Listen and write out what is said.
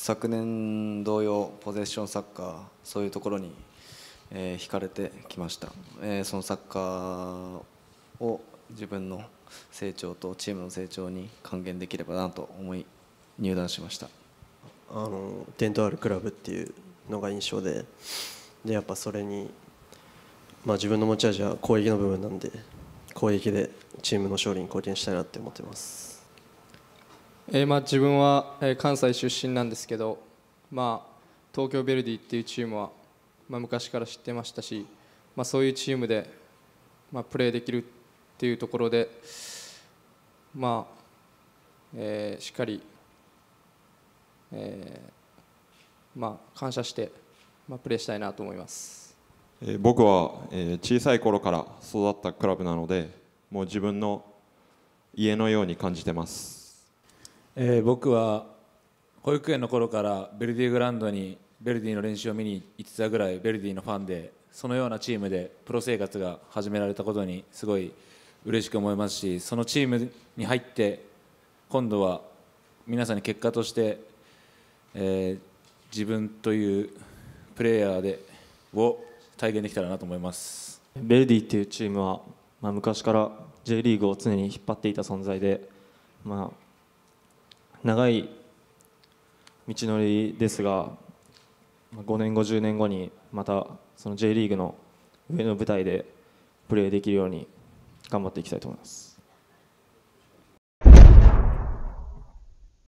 昨年同様ポゼッションサッカーそういうところに、えー、惹かれてきました、えー、そのサッカーを自分の成長とチームの成長に還元できればなと思い入団しましたあの伝統あるクラブっていうのが印象ででやっぱそれに、まあ、自分の持ち味は攻撃の部分なんで攻撃でチームの勝利に貢献したいなって思ってます。えー、まあ自分は、えー、関西出身なんですけど、まあ、東京ヴェルディっていうチームは、まあ、昔から知ってましたし、まあ、そういうチームで、まあ、プレーできるっていうところで、まあえー、しっかり、えーまあ、感謝して、まあ、プレーしたいなと思います、えー、僕は、えー、小さい頃から育ったクラブなのでもう自分の家のように感じてます。えー、僕は保育園の頃からベルディグラウンドにベルディの練習を見に行ってたぐらいベルディのファンでそのようなチームでプロ生活が始められたことにすごい嬉しく思いますしそのチームに入って今度は皆さんに結果として、えー、自分というプレーヤーでを体現できたらなと思いますベルディっていうチームは、まあ、昔から J リーグを常に引っ張っていた存在で、まあ、長い道のりですが5年後、10年後にまたその J リーグの上の舞台でプレーできるように頑張っていきたいと思います。